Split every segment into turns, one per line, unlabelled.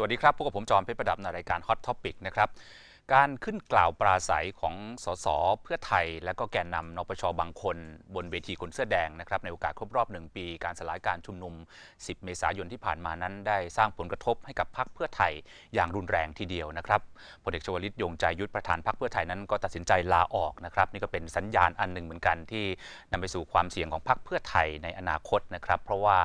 สวัสดีครับ พวกับผมจอมเพชรประดับในรายการ Hot Topic นะครับการขึ้นกล่าวปราศัยของสสเพื่อไทย และก็แกนนำนปชบางคน บนเวทีคนเสื้อแดงนะครับในโอกาสครบรอบหนึ่งปี การสลายการชุมนุม 10 เมษายนที่ผ่านมานั้น ได้สร้างผลกระทบให้กับพรรคเพื่อไทยอย่างรุนแรงทีเดียวนะครับพลเอกชวลิต ยงใจยุทธประธานพรรคเพื่อไทยนั้นก็ตัดสินใจลาออกนะครับ นี่ก็เป็นสัญญาณอันหนึ่งเหมือนกัน ที่นำไปสู่ความเสี่ยงของพรรคเพื่อไทยในอนาคตนะครับเพราะว่า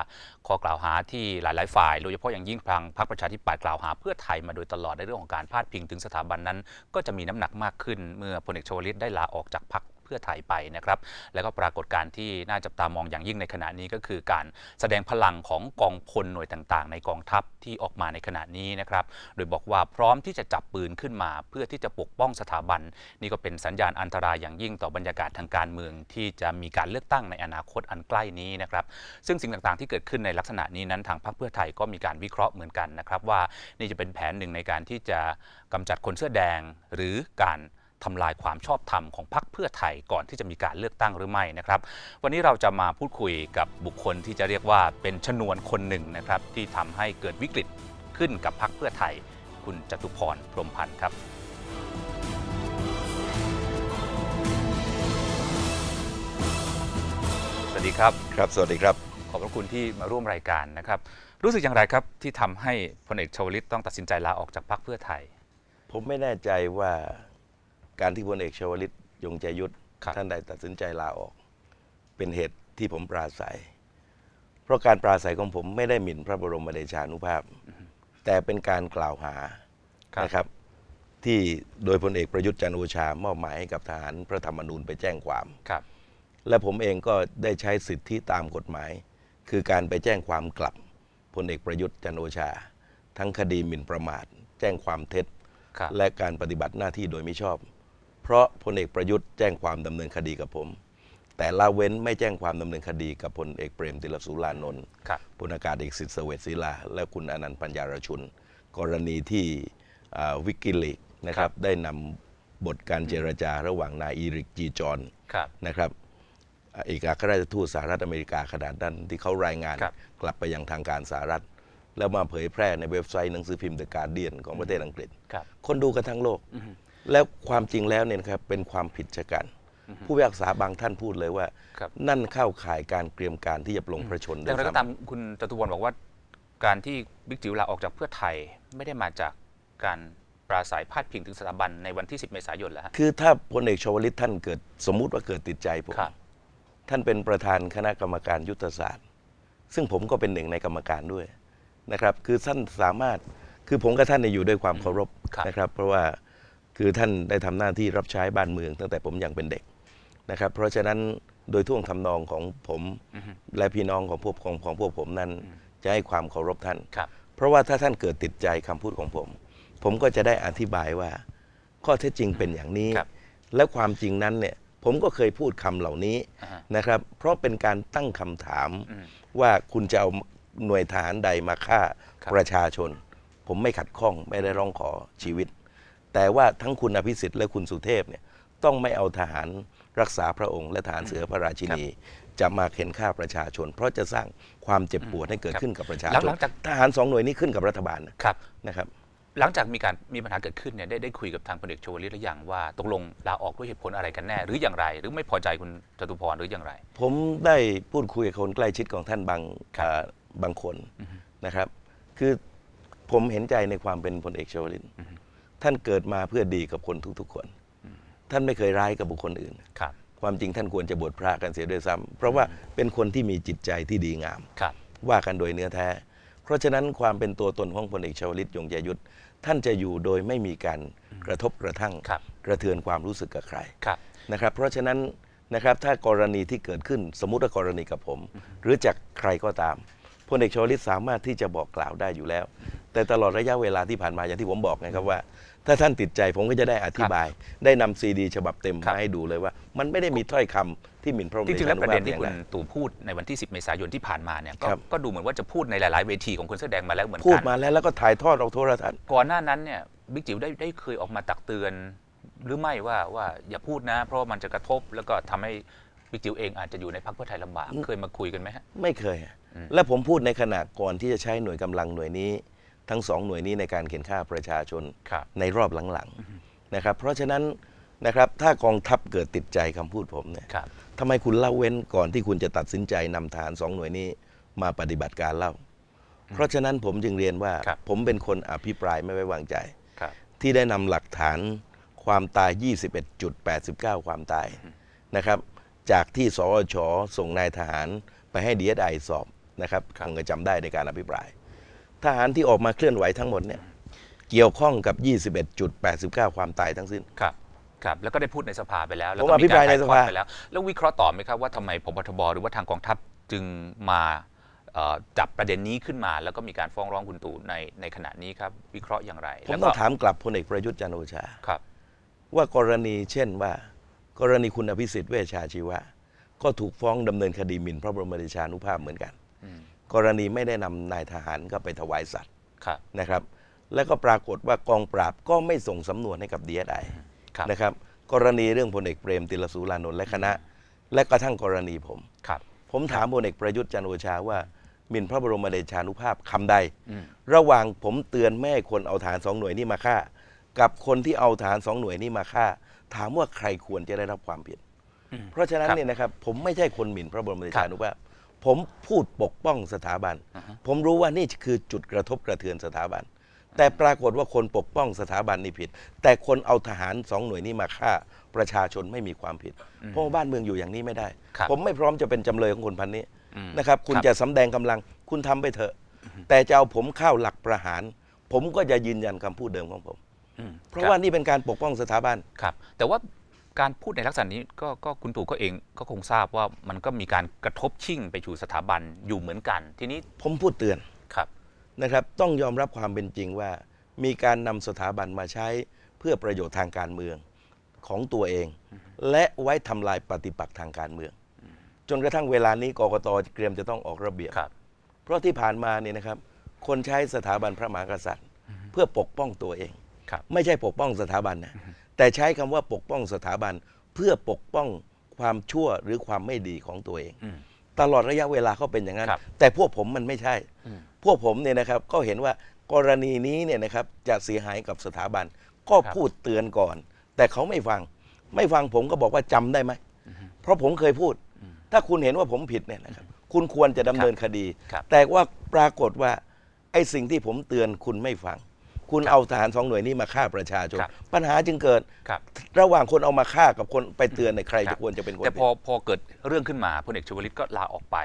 ข้อกล่าวหาที่หลายๆฝ่ายโดยเฉพาะอย่างยิ่งพังพรรคประชาธิปัตย์กล่าวหาเพื่อไทยมาโดยตลอดในเรื่องของการพาดพิงถึงสถาบันนั้นก็จะมีน้ำหนักมากขึ้นเมื่อพลเอกชวลิตได้ลาออกจากพรรคเพื่อไทยไปนะครับ แล้วก็ปรากฏการณ์ที่น่าจับตามองอย่างยิ่งในขณะนี้ก็คือการแสดงพลังของกองพลหน่วยต่างๆ ในกองทัพที่ออกมาในขณะนี้นะครับ โดยบอกว่าพร้อมที่จะจับปืนขึ้นมา เพื่อที่จะปกป้องสถาบัน นี่ก็เป็นสัญญาณอันตรายอย่างยิ่งต่อบรรยากาศทางการเมือง ที่จะมีการเลือกตั้งในอนาคตอันใกล้นี้นะครับ ซึ่งสิ่งต่างๆที่เกิดขึ้นในลักษณะนี้นั้นทางพรรคเพื่อไทยก็มีการวิเคราะห์เหมือนกันนะครับ ว่านี่จะเป็นแผนหนึ่งในการที่จะกำจัดคนเสื้อแดงหรือการทำลายความชอบธรรมของพรรคเพื่อไทยก่อนที่จะมีการเลือกตั้งหรือไม่นะครับ วันนี้เราจะมาพูดคุยกับบุคคลที่จะเรียกว่าเป็นชนวนคนหนึ่งนะครับ ที่ทำให้เกิดวิกฤตขึ้นกับพรรคเพื่อไทย คุณจตุพรพรมพันธ์ครับสวัสดีครับครับ สวัสดีครับ ขอบพระคุณที่มาร่วมรายการนะครับ รู้สึกอย่างไรครับ ที่ทำให้พลเอกชวลิตต้องตัดสินใจลาออกจากพรรคเพื่อไทย
ผมไม่แน่ใจว่าการที่พลเอกชวลิตยงใจยุทธท่านได้ตัดสินใจลาออก เป็นเหตุที่ผมปราศัย เพราะการปราศัยของผมไม่ได้หมิ่นพระบรมเดชานุภาพ แต่เป็นการกล่าวหานะครับ ที่โดยพลเอกประยุทธ์จันโอชามอบหมายให้กับทหารพระธรรมนูญไปแจ้งความครับ และผมเองก็ได้ใช้สิทธิตามกฎหมาย คือการไปแจ้งความกลับพลเอกประยุทธ์จันโอชา ทั้งคดีหมิ่นประมาท แจ้งความเท็จและการปฏิบัติหน้าที่โดยไม่ชอบเพราะพลเอกประยุทธ์แจ้งความดำเนินคดีกับผม แต่ละเว้นไม่แจ้งความดำเนินคดีกับพลเอกเปรมติลสุรานนท์พลอากาศเอกสิทธิ์เสวศิลาและคุณอนันต์ปัญญารชุน กรณีที่วิกิลิกนะครับได้นำบทการเจรจาระหว่างนายอีริกจีจอนนะครับเอกอัครราชทูตสหรัฐอเมริกาขนาดนั้นที่เขารายงาน กลับไปยังทางการสหรัฐ แล้วมาเผยแพร่ในเว็บไซต์หนังสือพิมพ์เอะการ์เดียนของประเทศอังกฤษคนดูกันทั้งโลกแล้วความจริงแล้วเนี่ยครับเป็นความผิดชะกัน ผู้พิพากษาบางท่าน
พูดเลยว่านั่น
เข้าข่ายการเตรียมการที่จะลงพระชนดแต่ยเราก็ตา
มคุณจตุพรบอกว่าการที่บิ๊กจิ๋วลาออกจากเพื่อไทยไม่ได้มาจากการปราศัยพาดพิงถึงสถาบันในวันที่ 10เมษายนแล้วค
ือถ้าพลเอกชวลิตท่านเกิดสมมุติว่าเกิดติดใจผม ท่านเป็นประธานคณะกรรมการยุทธศาสตร์ ซึ่งผมก็เป็นหนึ่งในกรรมการด้วยนะครับ คือท่านสามารถคือผมกับท่านอยู่ด้วยความเคารพนะครับเพราะว่าคือท่านได้ทำหน้าที่รับใช้บ้านเมือง ตั้งแต่ผมยังเป็นเด็กนะครับ เพราะฉะนั้นโดยท่วงทำนองของผมและพี่น้องของพวกของของพวกผมนั้นจะให้ความเคารพท่านเพราะว่าถ้าท่านเกิดติดใจคำพูดของผม ผมก็จะได้อธิบายว่า ข้อเท็จจริงเป็นอย่างนี้และความจริงนั้นเนี่ยผมก็เคยพูดคำเหล่านี้นะครับ เพราะเป็นการตั้งคำถามว่าคุณจะเอาหน่วยฐานใดมาฆ่าประชาชน ผมไม่ขัดข้องไม่ได้ร้องขอชีวิตแต่ว่าทั้งคุณอภิสิทธิ์และคุณสุเทพเนี่ยต้องไม่เอาทหารรักษาพระองค์ และทหารเสือพระราชินี จะมาเข็นฆ่าประชาชน เพราะจะสร้างความเจ็บปวดให้เกิดขึ้นกับประชาชนหลังทหารสองหน่วยนี้ขึ้นกับรัฐบาลนะครับ
หลังจากมีการมีปัญหาเกิดขึ้นเนี่ยได้ได้คุยกับทางพลเอกชวลิตหรือยังว่าตกลงลาออกด้วยเหตุผลอะไรกันแน่หรืออย่างไร หรือไม่พอใจคุณจตุพรหรืออย่างไร
ผมได้พูดคุยกับคนใกล้ชิดของท่านบางบางคนนะครับ คือผมเห็นใจในความเป็นพลเอกชวลิตท่านเกิดมาเพื่อดีกับคนทุกๆคน ท่านไม่เคยร้ายกับบุคคลอื่นครับความจริงท่านควรจะบวชพระกันเสียด้วยซ้ำ เพราะว่าเป็นคนที่มีจิตใจที่ดีงามครับ ว่ากันโดยเนื้อแท้ เพราะฉะนั้นความเป็นตัวตนของพลเอกชวลิตยงยยุทธ ท่านจะอยู่โดยไม่มีการกระทบกระทั่ง กระเทือนความรู้สึกกับใครครับนะครับ เพราะฉะนั้นนะครับถ้ากรณีที่เกิดขึ้นสมมุติว่ากรณีกับผม หรือจากใครก็ตามพลเอกชวลิตสามารถที่จะบอกกล่าวได้อยู่แล้ว แต่ตลอดระยะเวลาที่ผ่านมาอย่างที่ผมบอกนะครับว่าถ้าท่านติดใจ ผมก็จะได้อธิบาย ได้นำซีดี ฉบับเต็มมาให้ดูเลยว่า มันไม่ได้มีถ้อยคำที่หมิ่นพระองร์จริงๆแล้วประเด็นที่คุณต
ู่พูดในวันที่ 10 เมษายนที่ผ่านมาเนี่ยก็ดูเหมือนว่าจะพูดในหลาย ๆ เวทีของคนเสื้อแดงมาแล้วเหมือนกันพูด
มาแล้วแล้วก็ถ่ายทอดออกโทรทัศน์
ก่อนหน้านั้นเนี่ยบิ๊กจิ๋วได้ได้เคยออกมาตักเตือนหรือไม่ว่าว่าอย่าพูดนะ เพราะมันจะกระทบ แล้วก็ทำให้บิ๊กจิ๋วเองอาจจะอยู่ในพรรคเพื่อไทยลำบากเคยมาคุยกันไหมฮะ
ไม่เคยและผมพูดในขณะก่อนที่จะใช้หน่วยกำลังหน่วยนี้ ทั้งสองหน่วยนี้ในการเข็นฆ่าประชาชน ในรอบหลังๆนะครับเพราะฉะนั้นนะครับถ้ากองทัพเกิดติดใจคำพูดผมเนี่ยทำไมคุณเล่าเว้นก่อนที่คุณจะตัดสินใจนำฐานสองหน่วยนี้มาปฏิบัติการเล่า เพราะฉะนั้นผมจึงเรียนว่าผมเป็นคนอภิปรายไม่ไว้วางใจที่ได้นำหลักฐานความตาย 21.89 ความตายนะครับจากที่สอชส่งนายทหารไปให้ดีเอสไอสอบนะครับคงจะจำได้ในการอภิปรายทหารที่ออกมาเคลื่อนไหวทั้งหมดเนี่ยเกี่ยวข้องกับ 21.89 ความตายทั้งส
ิ้น ครับครับแล้วก็ได้พูดในสภาไปแล้วแล้วก็มีการในสภาไปแล้วแล้ววิเคราะห์ต่อไหมครับว่าทำไมพบทบหรือว่าทางกองทัพจึงมาจับประเด็นนี้ขึ้นมา แล้วก็มีการฟ้องร้องคุณตู่ในในขณะนี้ครับ วิเคราะห์อย่างไรผมต้องถ
ามกลับพลเอกประยุทธ์จันโอชาครับ ว่ากรณีเช่นว่า กรณีคุณอภิสิทธิ์เวชชาชีวะก็ถูกฟ้องดำเนินคดีหมิ่นพระบรมราชานุภาพเหมือนกันกรณีไม่ได้นำนายทหารก็ไปถวายสัตว์นะครับ แล้วก็ปรากฏว่ากองปราบก็ไม่ส่งสำนวนให้กับดีเอสไอนะครับกรณีเรื่องพลเอกเปรมติลสูรานนท์และคณะ และกระทั่งกรณีผมผมถามพลเอกประยุทธ์จันโอชาว่ามินพระบรมเดชานุภาพคำใดระหว่างผมเตือนแม่คนเอาฐานสองหน่วยนี่มาฆ่ากับคนที่เอาฐานสองหน่วยนี่มาฆ่า ถามว่าใครควรจะได้รับความผิดเพราะฉะนั้นเนี่ยนะครับผมไม่ใช่คนหมิ่น พระบรมเดชานุภาพผมพูดปกป้องสถาบัน ผมรู้ว่านี่คือจุดกระทบกระเทือนสถาบัน แต่ปรากฏว่าคนปกป้องสถาบันนี่ผิด แต่คนเอาทหารสองหน่วยนี้มาฆ่า ประชาชนไม่มีความผิดเพราะบ้านเมืองอยู่อย่างนี้ไม่ได้ ผมไม่พร้อมจะเป็นจำเลยของคนพันนี้นะครับ คุณจะสำแดงกำลัง คุณทำไปเถอะ แต่จะเอาผมเข้าหลักประหาร ผมก็จะยืนยันคำพูดเดิมของผม
เพราะว่านี่เป็นการปกป้องสถาบัน ครับ แต่ว่าการพูดในลักษณะนี้ก็คุณตู่ก็เอง ก็คงทราบว่ามันก็มีการกระทบชิ่งไปชู่สถาบันอยู่เหมือนกัน ทีนี้
ผมพูดเตือนครับนะครับ ต้องยอมรับความเป็นจริงว่ามีการนำสถาบันมาใช้เพื่อประโยชน์ทางการเมืองของตัวเอง และไว้ทำลายปฏิปักษ์ทางการเมือง จนกระทั่งเวลานี้กกตเตรียมจะต้องออกระเบียบเพราะที่ผ่านมาเนี่ยนะครับ คนใช้สถาบันพระมหากษัตริย์ เพื่อปกป้องตัวเองไม่ใช่ปกป้องสถาบันนะแต่ใช้คำว่าปกป้องสถาบันเพื่อปกป้องความชั่วหรือความไม่ดีของตัวเอง ตลอดระยะเวลาเขาเป็นอย่างนั้น แต่พวกผมมันไม่ใช่ พวกผมเนี่ยนะครับก็เห็นว่ากรณีนี้เนี่ยนะครับจะเสียหายกับสถาบันก็พูดเตือนก่อน แต่เขาไม่ฟัง ไม่ฟังผมก็บอกว่าจำได้ไหมเพราะผมเคยพูด ถ้าคุณเห็นว่าผมผิดเนี่ยนะครับคุณควรจะดำเนินคดี แต่ว่าปรากฏว่าไอ้สิ่งที่ผมเตือนคุณไม่ฟังคุณเอาทหารสองหน่วยนี้มาฆ่าประชาชนปัญหาจึงเกิดครับ ระหว่างคนเอามาฆ่ากับคนไปเตือนในใครจะควรจะเป็นคน
แต่พอพอเกิดเรื่องขึ้นมาพลเอกชวลิตก็ลาออกไป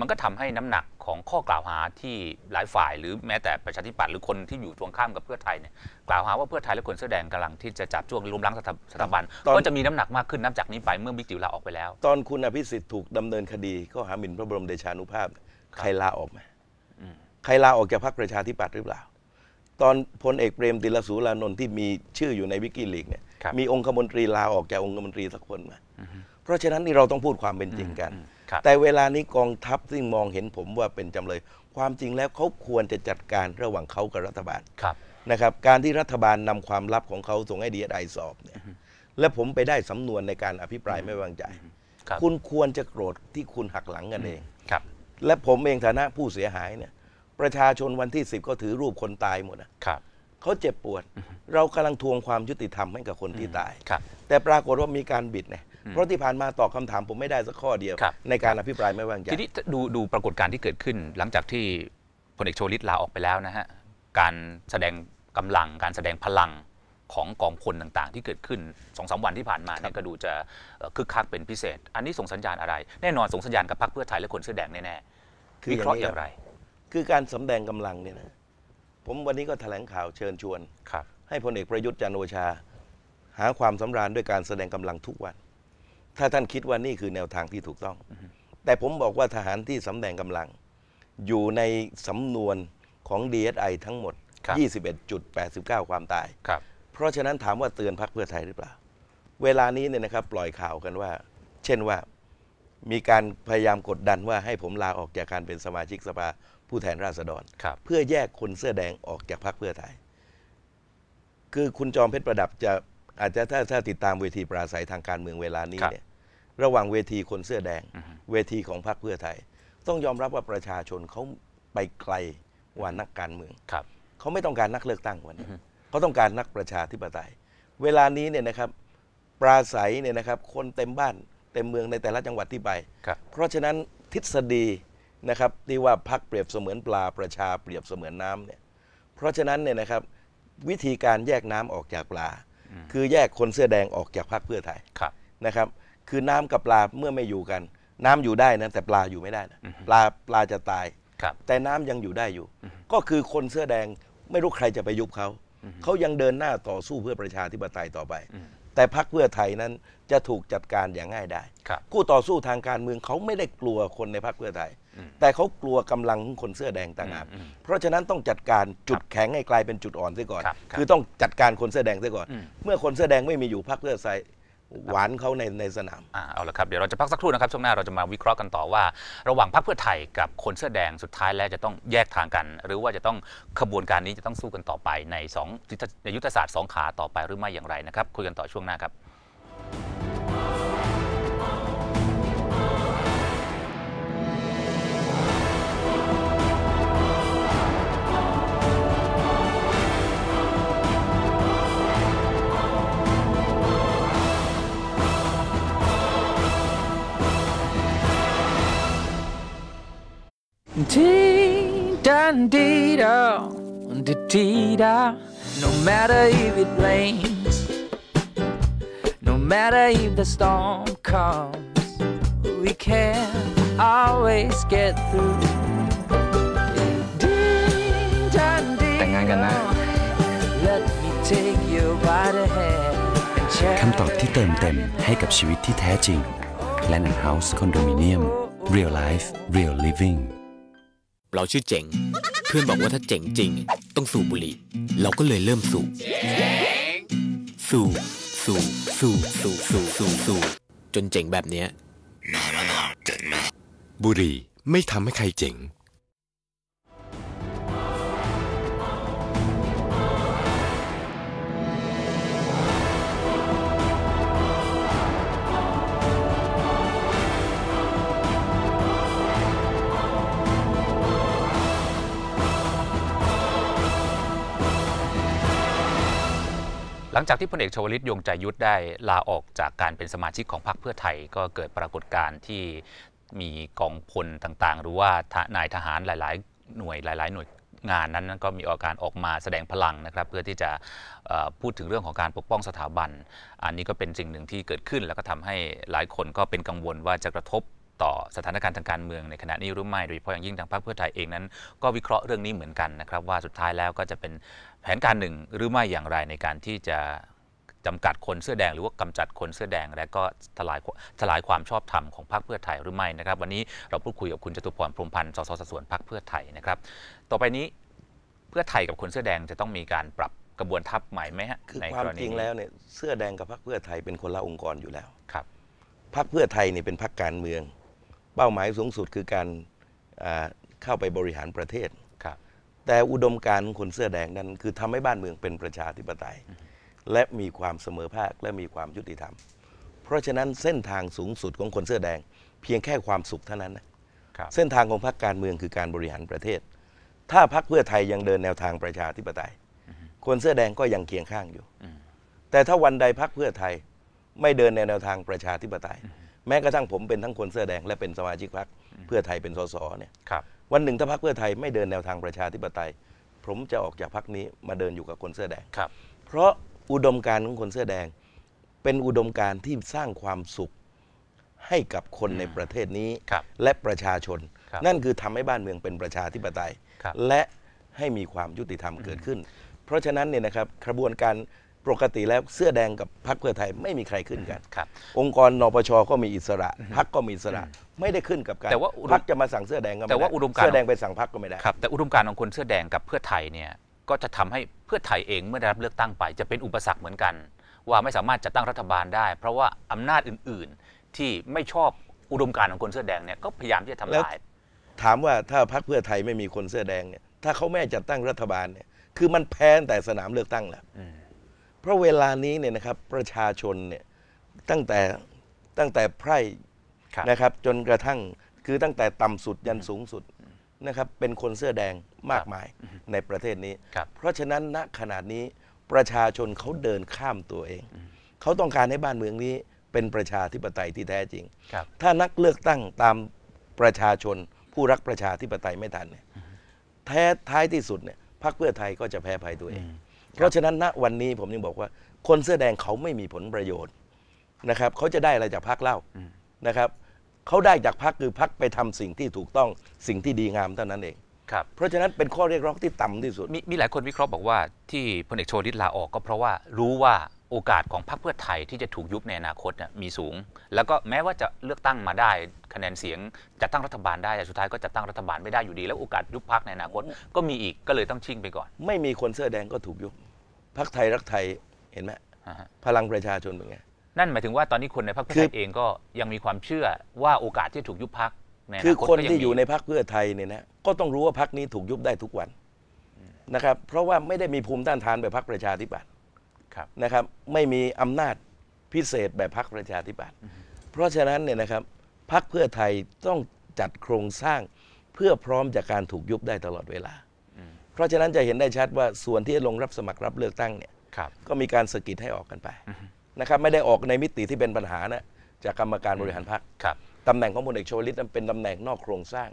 มันก็ทำให้น้ำหนักของข้อกล่าวหาที่หลายฝ่ายหรือแม้แต่ประชาธิปัตย์หรือคนที่อยู่ตรงข้ามกับเพื่อไทยเนี่ยกล่าวหาว่าเพื่อไทยและคนเสื้อแดงกำลังที่จะจับจ้วงล้มล้างสถาบันก็จะมีน้ำหนักมากขึ้นนับจากนี้ไปเมื่อบิ๊กจิ๋วลาออกไปแล้ว ตอน
คุณอภิสิทธิ์ถูกดำเนินคดีข้อหาหมิ่นพระบรมเดชานุภาพใครลาออกไหมมใครลาออกจากพรรคประชาธิปัตย์หรือเปล่าตอนพลเอกเปรมติลสูรานนท์ที่มีชื่ออยู่ในวิกิลีกเนี่ยมีองคมนตรีลาออกจากองคมนตรีสักคนมาเพราะฉะนั้นนี่เราต้องพูดความเป็นจริงกัน แต่เวลานี้กองทัพซึ่งมองเห็นผมว่าเป็นจำเลยความจริงแล้วเขาควรจะจัดการระหว่างเขากับรัฐบาลนะครับ การที่รัฐบาลนำความลับของเขาส่งให้ดีไอสอบเนี่ยและผมไปได้สำนวนในการอภิปรายไม่วางใจคคุณควรจะโกรธที่คุณหักหลังกันเองและผมเองฐานะผู้เสียหายเนี่ยประชาชนวันที่สิบก็ถือรูปคนตายหมดนะครับเขาเจ็บปวดเรากำลังทวงความยุติธรรมให้กับคนที่ตายครับแต่ปรากฏว่ามีการบิดเนี่ยเพราะที่ผ่านมาตอบคาถามผมไม่ได้สักข้อเดียว ในการอภิปรายไม่วางใจทีนี้
ดูดูปรากฏการณ์ที่เกิดขึ้นหลังจากที่พลเอกโชลิตลาออกไปแล้วนะฮะ การแสดงกำลังการแสดงพลังของกองพลต่างๆที่เกิดขึ้นสองสาวันที่ผ่านมาเนี่ยก็ดูจะคึกคักเป็นพิเศษ อันนี้ส่งสัญญาณอะไรแน่นอนส่งสัญญาณกับพรรคเพื่อไทยและคนเสื้อแดงแน่ๆวิเคราะห์อย่างไรคือการ
สำแดงกำลังเนี่ยนะ ผมวันนี้ก็แถลงข่าวเชิญชวนครับ ให้พลเอกประยุทธ์จันโอชา หาความสำราญด้วยการแสดงกำลังทุกวัน ถ้าท่านคิดว่านี่คือแนวทางที่ถูกต้อง แต่ผมบอกว่าทหารที่สำแดงกำลัง อยู่ในสำนวนของ DSI ทั้งหมด 21.89 ความตาย ครับ เพราะฉะนั้นถามว่าเตือนพักเพื่อไทยหรือเปล่า เวลานี้เนี่ยนะครับ ปล่อยข่าวกันว่า เช่นว่ามีการพยายามกดดันว่าให้ผมลาออกจากการเป็นสมาชิกสภาผู้แทนราษฎรเพื่อแยกคนเสื้อแดงออกจากพรรคเพื่อไทย คือคุณจอมเพชรประดับจะอาจจะถ้าถ้าติดตามเวทีปราศัยทางการเมืองเวลานี้เนี่ยระหว่างเวทีคนเสื้อแดงเวทีของพรรคเพื่อไทย ต้องยอมรับว่าประชาชนเขาไปไกลกว่านักการเมืองเขาไม่ต้องการนักเลือกตั้งวันนี้เขาต้องการนักประชาธิปไตย เวลานี้เนี่ยนะครับปราศัยเนี่ยนะครับ คนเต็มบ้านเต็มเมืองในแต่ละจังหวัดที่ไปเพราะฉะนั้นทฤษฎีนะครับที่ว่าพักเปรียบเสมือนปลาประชาเปรียบเสมือนน้ำเนี่ย เพราะฉะนั้นเนี่ยนะครับ วิธีการแยกน้ำออกจากปลา คือแยกคนเสื้อแดงออกจากพรรคเพื่อไทยนะครับ คือน้ำกับปลาเมื่อไม่อยู่กัน น้ำอยู่ได้นะ แต่ปลาอยู่ไม่ได้นะปลาปลาจะตาย แต่น้ำยังอยู่ได้อยู่ ก็คือคนเสื้อแดงไม่รู้ใครจะไปยุบเขาเขายังเดินหน้าต่อสู้เพื่อประชาธิปไตยต่อไป แต่พรรคเพื่อไทยนั้นจะถูกจัดการอย่างง่ายได้คู่ต่อสู้ทางการเมืองเขาไม่ได้กลัวคนในพรรคเพื่อไทยแต่เขากลัวกำลังคนเสื้อแดงต่างหากเพราะฉะนั้นต้องจัดการจุดแข็งให้กลายเป็นจุดอ่อนเสียก่อน คือต้องจัดการคนเสื้อแดงเสียก่อน เมื่อคนเสื้อแดงไม่มีอยู่พักเพื่อไทยหวานเขาในในสนามอ
เอาละครับเดี๋ยวเราจะพักสักครู่นะครับ ช่วงหน้าเราจะมาวิเคราะห์กันต่อว่า ระหว่างพรรคเพื่อไทยกับคนเสื้อแดงสุดท้ายแล้วจะต้องแยกทางกัน หรือว่าจะต้องขบวนการนี้จะต้องสู้กันต่อไปใน2ในยุทธศาสตร์ 2ขาต่อไปหรือไม่อย่างไรนะครับคุยกันต่อช่วงหน้าครับ indeed, oh, i n d e No matter if it rains, no matter if the storm comes, we can always get through. Let me take you by the hand คำตอบที่เติมเต็มให้กับชีวิตที่แท้จริง Planet House Condominium Real Life Real Living เราชื่อเจ๋งเพื่อนบอกว่าถ้าเจ๋งจริง ต้องสูบบุหรี่เราก็เลยเริ่มสูบสูบสูบสูบสูบสูบสูบสูบจนเจ๋งแบบเนี้ย บุหรี่ไม่ทำให้ใครเจ๋งหลังจากที่พลเอกชวลิตยงใจยุทธได้ลาออกจากการเป็นสมาชิกของพรรคเพื่อไทยก็เกิดปรากฏการณ์ที่มีกองพลต่างๆ หรือว่านายทหารหลายๆหน่วยหลายๆหน่วยงานนั้นก็มีอาการออกมาแสดงพลังนะครับเพื่อที่จะพูดถึงเรื่องของการปกป้องสถาบัน อันนี้ก็เป็นสิ่งหนึ่งที่เกิดขึ้นแล้วก็ทำให้หลายคนก็เป็นกังวลว่าจะกระทบต่อสถานการณ์ทางการเมือง ในขณะนี้รู้ไหมโดยเฉพาะอย่างยิ่งทางพรรคเพื่อไทยเองนั้น ก็วิเคราะห์เรื่องนี้เหมือนกันนะครับ ว่าสุดท้ายแล้วก็จะเป็นแผนการหนึ่งหรือไม่อย่างไรในการที่จะจำกัดคนเสื้อแดงหรือว่ากำจัดคนเสื้อแดง และก็ทลายทลายความชอบธรรมของพรรคเพื่อไทยหรือไม่นะครับวันนี้เราพูดคุยกับคุณจตุพรพรมพันธ์สสสส่วนพรรคเพื่อไทยนะครับ ต่อไปนี้เพื่อไทยกับคนเสื้อแดงจะต้องมีการปรับกระบวนทัพใหม่ไหมฮะคือความจริงแล้วเนี
่ยเสื้อแดงกับพรรคเพื่อไทยเป็นคนละองค์กรอยู่แล้วครับ พรรคเพื่อไทยเนี่ยเป็นพรรคการเมืองเป้าหมายสูงสุดคือการเข้าไปบริหารประเทศ แต่อุดมการณ์คนเสื้อแดงนั้นคือทำให้บ้านเมืองเป็นประชาธิปไตย และมีความเสมอภาคและมีความยุติธรรม เพราะฉะนั้นเส้นทางสูงสุดของคนเสื้อแดงเพียงแค่ความสุขเท่านั้นนะเส้นทางของพรรคการเมืองคือการบริหารประเทศ ถ้าพรรคเพื่อไทยยังเดินแนวทางประชาธิปไตย คนเสื้อแดงก็ยังเคียงข้างอยู่ แต่ถ้าวันใดพรรคเพื่อไทยไม่เดินในแนวทางประชาธิปไตยแม้กระทั่งผมเป็นทั้งคนเสื้อแดงและเป็นสมาชิกพรรคเพื่อไทยเป็นสสเนี่ยวันหนึ่งถ้าพรรคเพื่อไทยไม่เดินแนวทางประชาธิปไตย ผมจะออกจากพรรคนี้มาเดินอยู่กับคนเสื้อแดงเพราะอุดมการณ์ของคนเสื้อแดง เป็นอุดมการณ์ที่สร้างความสุขให้กับคนในประเทศนี้ และประชาชน นั่นคือทำให้บ้านเมืองเป็นประชาธิปไตย และให้มีความยุติธรรมเกิดขึ้น เพราะฉะนั้นเนี่ยนะครับกระบวนการปกติแล้วเสื้อแดงกับพรรคเพื่อไทยไม่มีใครขึ้นกันครับ องค์กรนปชก็มีอิสระพรรคก็มีอิสระไม่ได้ขึ้นกับการแต่ว่าพรรคจะมาสั่งเสื้อแดงก็ไม่ได้แต่ว่าอุดมการเสื้อแดงไปสั่งพรรคก็ไม่ไ
ด้ครับแต่อุดมการณ์ของคนเสื้อแดงกับเพื่อไทยเนี่ยก็จะทำให้เพื่อไทยเองเมื่อได้รับเลือกตั้งไป จะเป็นอุปสรรคเหมือนกัน ว่าไม่สามารถจัดตั้งรัฐบาลได้ เพราะว่าอำนาจอื่นๆ ที่ไม่ชอบอุดมการณ์ของคนเสื้อแดงเนี่ยก็พยายามที่จะทำลาย
ถามว่าถ้าพรรคเพื่อไทยไม่มีคนเสื้อแดงเนี่ยถ้าเขาแม่จัดตั้งรัฐบาลเนี่ยคือมันแพ้แต่สนามเลือกตั้งและเพราะเวลานี้เนี่ยนะครับประชาชนเนี่ยตั้งแต่ตั้งแต่ไพร่นะครับจนกระทั่งคือตั้งแต่ต่ำสุดยันสูงสุดนะครับเป็นคนเสื้อแดงมากมายในประเทศนี้ เพราะฉะนั้นณขนาดนี้ประชาชนเขาเดินข้ามตัวเองเขาต้องการให้บ้านเมืองนี้เป็นประชาธิปไตยที่แท้จริงถ้านักเลือกตั้งตามประชาชนผู้รักประชาธิปไตยไม่ทันเนี่ยแท้ท้ายที่สุดเนี่ยพรรคเพื่อไทยก็จะแพ้ภัยตัวเองเพราะฉะนั้นณวันนี้ผมยังบอกว่า คนเสื้อแดงเขาไม่มีผลประโยชน์นะครับ เขาจะได้อะไรจากพักเล่านะครับ เขาได้จากพักคือพักไปทำสิ่งที่ถูกต้องสิ่งที่ดีงามเท่านั้นเองครับ เพราะฉะนั้นเป็น
ข้อเรียกร้องที่ต่ำที่สุดมีมีหลายคนวิเคราะห์บอกว่า ที่พลเอกโชติลาออกก็เพราะว่ารู้ว่าโอกาสของพรรคเพื่อไทยที่จะถูกยุบในอนาคตมีสูง แล้วก็แม้ว่าจะเลือกตั้งมาได้คะแนนเสียงจะตั้งรัฐบาลได้แต่สุดท้ายก็จะตั้งรัฐบาลไม่ได้อยู่ดีแล้วโอกาสยุบพรรคใน อนาคตก็มีอีกก็เลยต้องชิงไปก่อน
ไม่มีคนเสื้อแดงก็ถูกยุบพรรคไทยรักไทยเห็นไหมพลังประชาชนเป็นไง
นั่นหมายถึงว่าตอนนี้คนในพรรคเพื่อไทยเองก็ยังมีความเชื่อว่าโอกาสที่ถูกยุบพรรคคือคนที่อยู่ในพร
รคเพื่อไทยเนี่ยนะก็ต้องรู้ว่าพรรคนี้ถูกยุบได้ทุกวันนะครับเพราะว่าไม่ได้มีภูมิต้านทานแบบพรรคประชาธิปัตยนะครับไม่มีอำนาจพิเศษแบบพักประชาธิปัตย์เพราะฉะนั้นเนี่ยนะครับพักเพื่อไทยต้องจัดโครงสร้าง เพื่อพร้อมจากการถูกยุบได้ตลอดเวลา เพราะฉะนั้นจะเห็นได้ชัดว่าส่วนที่ลงรับสมัครรับเลือกตั้งเนี่ยก็มีการสกิดให้ออกกันไปนะครับไม่ได้ออกในมิติที่เป็นปัญหานะจากกรรมการบริหารพรรคตำแหน่งของพลเอกชวลิตนั้นเป็นตำแหน่งนอกโครงสร้าง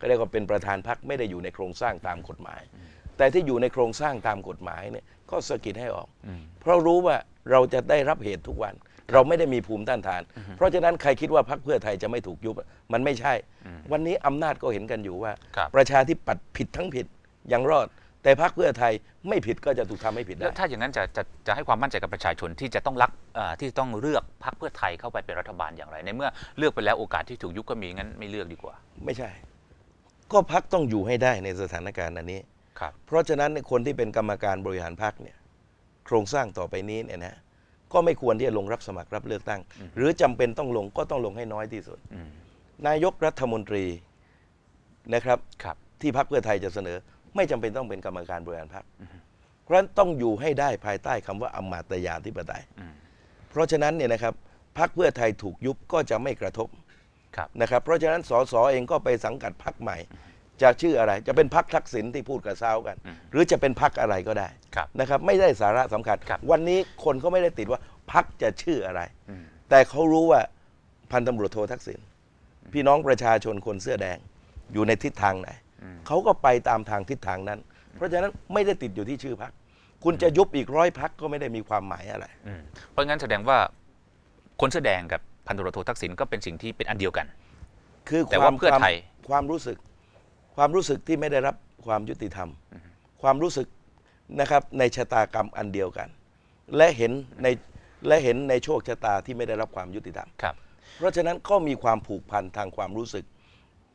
ก็ได้กวเป็นประธานพักไม่ได้อยู่ในโครงสร้างตามกฎหมาย แต่ที่อยู่ในโครงสร้างตามกฎหมายเนี่ยก็สกิดให้ออกเพราะรู้ว่าเราจะได้รับเหตุทุกวัน เราไม่ได้มีภูมิต้านทาน เพราะฉะนั้นใครคิดว่าพรรคเพื่อไทยจะไม่ถูกยุบมันไม่ใช่ วันนี้อำนาจก็เห็นกันอยู่ว่า ประชาธิปัตย์ผิดทั้งผิดยังรอด แต่
พรรคเพื่อไทยไม่ผิดก็จะถูกทำให้ผิดได้ถ้าอย่างนั้นจะจะจะให้ความมั่นใจกับประชาชนที่จะต้องรักที่ต้องเลือกพรรคเพื่อไทยเข้าไปเป็นรัฐบาลอย่างไร ในเมื่อเลือกไปแล้วโอกาสที่ถูกยุบก็มีงั้นไม่เลือกดีกว่า
ไม่ใช่ ก็พรรคต้องอยู่ให้ได้ในสถานการณ์อันนี้เพราะฉะนั้นคนที่เป็นกรรมการบริหารพรรคเนี่ยโครงสร้างต่อไปนี้เนี่ยนะก็ไม่ควรที่จะลงรับสมัครรับเลือกตั้ง หรือจำเป็นต้องลงก็ต้องลงให้น้อยที่สุด นายกรัฐมนตรีนะครับรบที่พรรคเพื่อไทยจะเสนอ ไม่จำเป็นต้องเป็นกรรมการบริหารพรรคเพราะฉะนั้นต้องอยู่ให้ได้ภายใต้คำว่าอมาตยาธิปไตยเพราะฉะนั้นเนี่ยนะครับพรรคเพื่อไทยถูกยุบก็จะไม่กระทบนะครับเพราะฉะนั้นสสเองก็ไปสังกัดพรรคใหม่จะชื่ออะไรจะเป็นพักทักษิณที่พูดกับเซ้ากัน หรือจะเป็นพักอะไรก็ได้ นะครับไม่ได้สาระสำคัญ วันนี้คนก็ไม่ได้ติดว่าพักจะชื่ออะไร แต่เขารู้ว่าพันตำรวจโททักษิณพี่น้องประชาชนคนเสื้อแดงอยู่ในทิศทางไหนเขาก็ไปตามทางทิศทางนั้น เพราะฉะนั้นไม่ได้ติดอยู่ที่ชื่อพักคุณจะยุบอีกร้อยพักก็ไม่ได้มีความหมายอะไร
เพราะงั้นแสดงว่าคนเสื้อแดงกับพันตำรวจโททักษิณก็เป็นสิ่งที่เป็นอันเดียวกัน คือแต่ว่าเพื่อไทย
ความรู้สึกความรู้สึกที่ไม่ได้รับความยุติธรรม ความรู้สึกนะครับในชะตากรรมอันเดียวกัน และเห็นในและเห็นในโชคชะตาที่ไม่ได้รับความยุติธรรมครับ เพราะฉะนั้นก็มีความผูกพันทางความรู้สึก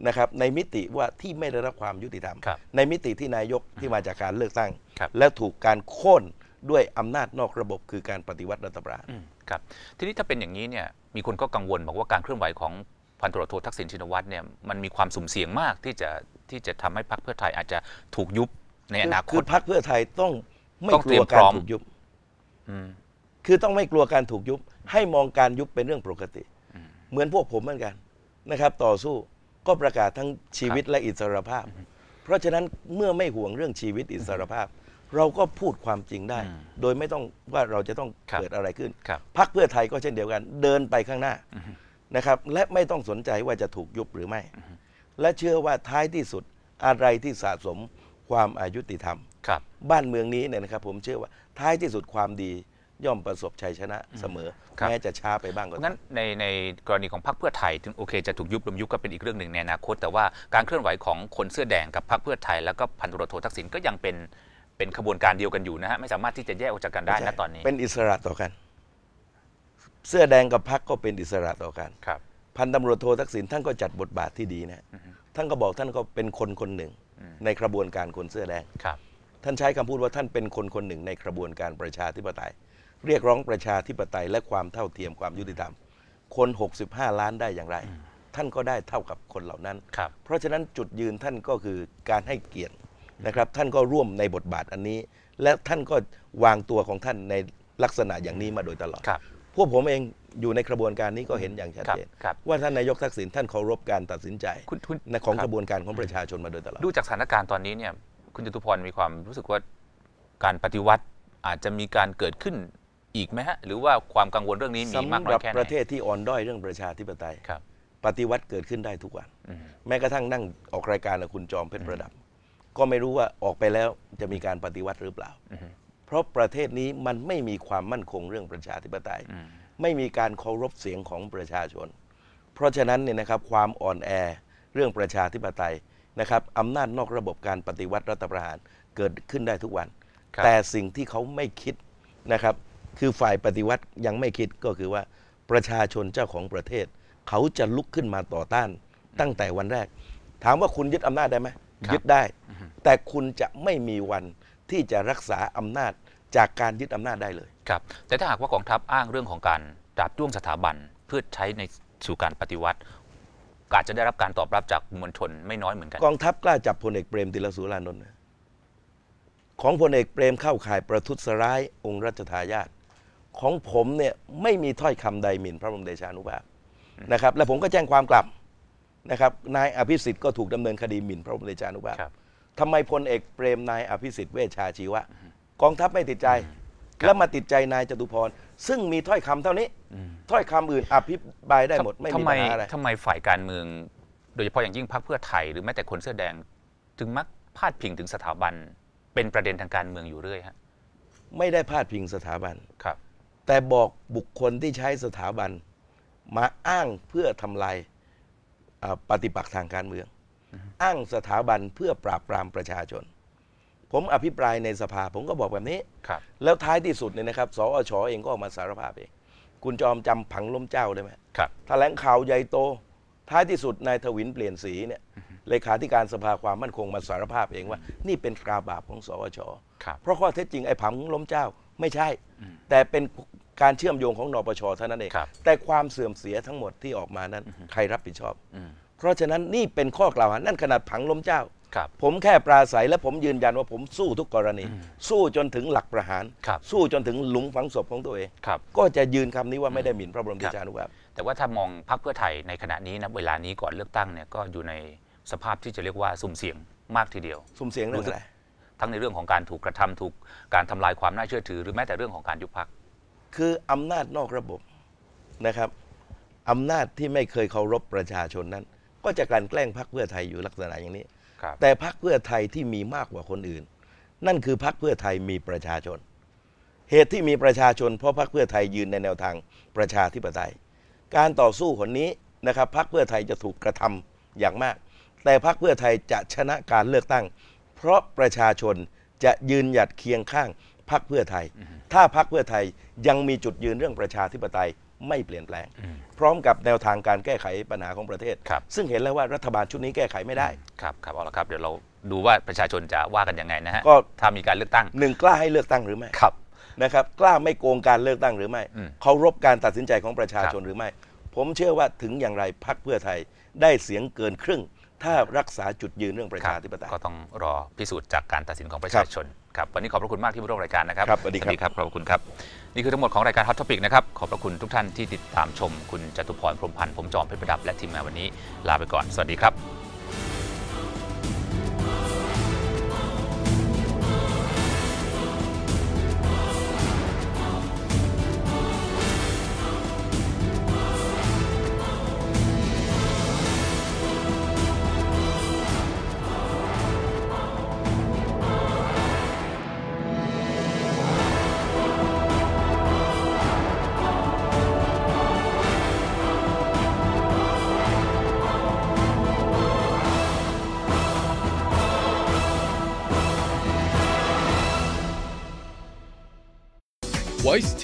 นะครับในมิติว่าที่ไม่ได้รับความยุติธรรม ในมิติที่นายกที่มาจากการเลือกตั้งและถูกการโค่นด้วยอำนาจนอกระบบคือการป
ฏิวัติรัฐประหารครับทีนี้ถ้าเป็นอย่างนี้เนี่ยมีคนก็กังวลบอกว่าการเคลื่อนไหวของพันตรวจโททักษิณชินวัตรเนี่ยมันมีความสุ่มเสี่ยงมากที่จะที่จะทำให้พรรคเพื่อไทยอาจจะถูกยุบในอนาคตคือ
พรรคเพื่อไทยต้องไม่กลัวการถูกยุบคือต้องไม่กลัวการถูกยุบ ให้มองการยุบเป็นเรื่องปกติ เหมือนพวกผมเหมือนกันนะครับ ต่อสู้ก็ประกาศทั้งชีวิตและอิสรภาพ เพราะฉะนั้นเมื่อไม่ห่วงเรื่องชีวิตอิสรภาพ เราก็พูดความจริงได้ โดยไม่ต้องว่าเราจะต้องเกิดอะไรขึ้นพักเพื่อไทยก็เช่นเดียวกัน เดินไปข้างหน้านะครับและไม่ต้องสนใจว่าจะถูกยุบหรือไม่ และเชื่อว่าท้ายที่สุดอะไรที่สะสมความอายุติธรรมครับ บ้านเมืองนี้เนี่ยนะครับ ผมเชื่อว่าท้ายที่สุดความดีย่อมประสบชัยชนะเสมอแม้จะช้าไปบ้างก็งั้น
ในในกรณีของพรรคเพื่อไทยถึงโอเคจะถูกยุบลมยุบก็เป็นอีกเรื่องหนึ่งในอนาคต แต่ว่าการเคลื่อนไหวของคนเสื้อแดงกับพรรคเพื่อไทย แล้วก็พันุ์รวโททักษิณก็ยังเป็นเป็นขบวนการเดียวกันอยู่นะฮะไม่สามารถที่จะแยกออกจากกันได้นะตอนนี้ เ
ป็นอิสระต่อกันเสื้อแดงกับพักก็เป็นอิสระต่อกัน พันตำรวจโททักษิณท่านก็จัดบทบาทที่ดีนะ ท่านก็บอกท่านก็เป็นคนคนหนึ่งในกระบวนการคนเสื้อแดงครับ ท่านใช้คำพูดว่าท่านเป็นคนคนหนึ่งในกระบวนการประชาธิปไตย เรียกร้องประชาธิปไตยและความเท่าเทียมความยุติธรรม คน 65 ล้านได้อย่างไร ท่านก็ได้เท่ากับคนเหล่านั้น เพราะฉะนั้นจุดยืนท่านก็คือการให้เกียรตินะครับ ท่านก็ร่วมในบทบาทอันนี้ และท่านก็วางตัวของท่านในลักษณะอย่างนี้มาโดยตลอดพวกผมเองอยู่ในกระบวนการนี้ก็เห็นอย่างชัดเจนว่าท่านนายกทักษิณท่านเคารพการตัดสินใจของกระบวนการของประชาชนมาโดยตลอด
ดูจากสถานการณ์ตอนนี้เนี่ย คุณจตุพรมีความรู้สึกว่า การปฏิวัติอาจจะมีการเกิดขึ้นอีกไหมฮะ หรือว่าความกังวลเรื่องนี้มีมากน้อยแค่ไหนประเท
ศที่อ่อนด้อยเรื่องประชาธิปไตยปฏิวัติเกิดขึ้นได้ทุกวันแม้กระทั่งนั่งออกรายการกับคุณจอมเพชรประดับ ก็ไม่รู้ว่าออกไปแล้วจะมีการปฏิวัติหรือเปล่าเพราะประเทศนี้มันไม่มีความมั่นคงเรื่องประชาธิปไตย ไม่มีการเคารพเสียงของประชาชน เพราะฉะนั้นเนี่ยนะครับความอ่อนแอเรื่องประชาธิปไตยนะครับอำนาจนอกระบบการปฏิวัติรัฐประหารเกิดขึ้นได้ทุกวัน แต่สิ่งที่เขาไม่คิดนะครับ คือฝ่ายปฏิวัติยังไม่คิดก็คือว่า ประชาชนเจ้าของประเทศ เขาจะลุกขึ้นมาต่อต้านตั้งแต่วันแรก ถามว่าคุณยึดอำนาจได้ไหมยึดได้ แต่คุณจะไม่มีวันที่จะรักษาอำนาจจากการยึดอำนาจได้เลย
ครับ แต่ถ้าหากว่ากองทัพอ้างเรื่องของการจับจ้วงสถาบันเพื่อใช้ในสู่การปฏิวัติอาจจะได้รับการตอบรับจากมวลชนไม่น้อยเหมือนกันกอง
ทัพกล้าจับพลเอกเปรมติลสุรานนท์ของพลเอกเปรมเข้าข่ายประทุษร้ายองค์รัชทายาทของผมเนี่ยไม่มีถ้อยคำใดหมิ่น พระบรมเดชานุภาพนะครับและผมก็แจ้งความกลับนะครับนายอภิสิทธิ์ก็ถูกดำเนินคดีหมิ่นพระบรมเดชานุภาพทำไมพลเอกเปรมนายอภิสิทธิ์เวชชาชีวะกองทัพไม่ติดใจ แล้วมาติดใจนายจตุพรซึ่งมีถ้อยคำเท่านี้ถ้อยคำอื่น อภิบายได้หมด ไม่มีปัญหาอะไรท
ำไมฝ่ายการเมือง โดยเฉพาะอย่างยิ่งพรรคเพื่อไทยหรือแม้แต่คนเสื้อแดงถึงมักพาดพิงถึงสถาบันเป็นประเด็นทางการเมืองอยู่เรื่อยฮะ
ไม่ได้พาดพิงสถาบันครับ แต่บอกบุคคลที่ใช้สถาบันมาอ้างเพื่อทำลายปฏิปักษ์ทางการเมือง อ้างสถาบันเพื่อปราบปรามประชาชนผมอภิปรายในสภาผมก็บอกแบบนี้ แล้วท้ายที่สุดเนี่ยนะครับสอชอเองก็ออกมาสารภาพเอง คุณจอมจำผังล้มเจ้าได้ไหมครับแถลงข่าวใหญ่โต ท้ายที่สุดนายทวินเปลี่ยนสีเนี่ย เลขาธิการสภาความมั่นคงมาสารภาพเองว่า นี่เป็นกราบาปของสอชอเพราะข้อเท็จจริงไอ้ผังล้มเจ้าไม่ใช่ แต่เป็นการเชื่อมโยงของนอปชเท่านั้นเอง แต่ความเสื่อมเสียทั้งหมดที่ออกมานั้นใครรับผิดชอบ เพราะฉะนั้นนี่เป็นข้อกล่าวหา นั่นขนาดผังล้มเจ้าผมแค่ปราศัย และผมยืนยันว่าผมสู้ทุกกรณี สู้จนถึงหลักประหาร สู้จนถึงหลุมฝังศพของตัวเองก็จะยืนคำนี้ว่าไม่ได้หมิ่นพระบรมราชานุภาพ
แต่ว่าถ้ามองพรรคเพื่อไทย ในขณะนี้นะเวลานี้ก่อนเลือกตั้งเนี่ยก็อยู่ในสภาพที่จะเรียกว่า สุ่มเสี่ยงมากทีเดียว สุ่มเสี่ยงเรื่องอะไรทั้งในเรื่องของการถูกกระทำถูกการทำลายความน่าเชื่อถือ หรือแม้แต่เรื่องของการยุบพัก
คืออำนาจนอกระบบนะครับ อำนาจที่ไม่เคยเคารพประชาชนนั้น ก็จะการแกล้งพรรคเพื่อไทยอยู่ลักษณะอย่างนี้แต่พักเพื่อไทยที่มีมากกว่าคนอื่น นั่นคือพักเพื่อไทยมีประชาชน เหตุที่มีประชาชนเพราะพักเพื่อไทยยืนในแนวทางประชาธิปไตย การต่อสู้หนนี้นะครับพักเพื่อไทยจะถูกกระทำอย่างมาก แต่พักเพื่อไทยจะชนะการเลือกตั้ง เพราะประชาชนจะยืนหยัดเคียงข้างพักเพื่อไทย ถ้าพักเพื่อไทยยังมีจุดยืนเรื่องประชาธิปไตยไม่เปลี่ยนแปลง พร้อมกับแนวทางการแก้ไขปัญหาของประเทศ ซึ่งเห็นแล้วว่ารัฐบาลชุดนี้แก้ไขไม่ได้
ครับครับเอาละครับเดี๋ยวเราดูว่าประชาชนจะว่ากันยังไงนะฮะก็ถ้ามีการเลือกตั้งหนึ่งกล้าให้เล
ือกตั้งหรือไม่ครับน
ะครับกล้าไม่โกงการเลือกตั
้งหรือไม่ เคารพการตัดสินใจของประชาชนหรือไม่ ผมเชื่อว่าถึงอย่างไรพรรคเพื่อไทย
ได้เสียงเกินครึ่ง ถ้ารักษาจุดยืนเรื่องประชาธิปไตยก็ต้องรอพิสูจน์จากการตัดสินของประชาชนครับวันนี้ขอบพระคุณมากที่มาร่วมรายการนะครับครับ สวัสดีครับ ขอบคุณครับ นี่คือทั้งหมดของรายการ Hot Topic นะครับ ขอบพระคุณทุกท่านที่ติดตามชม คุณจตุพรพรมพันธ์ผมจอมเพชรประดับ และทีมงานวันนี้ลาไปก่อน สวัสดีครับ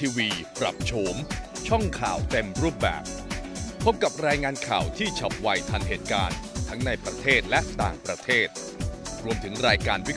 ทีวีปรับโฉมช่องข่าวเต็มรูปแบบ พบกับรายงานข่าวที่ฉับไวทันเหตุการณ์ทั้งในประเทศและต่างประเทศ รวมถึงรายการวิ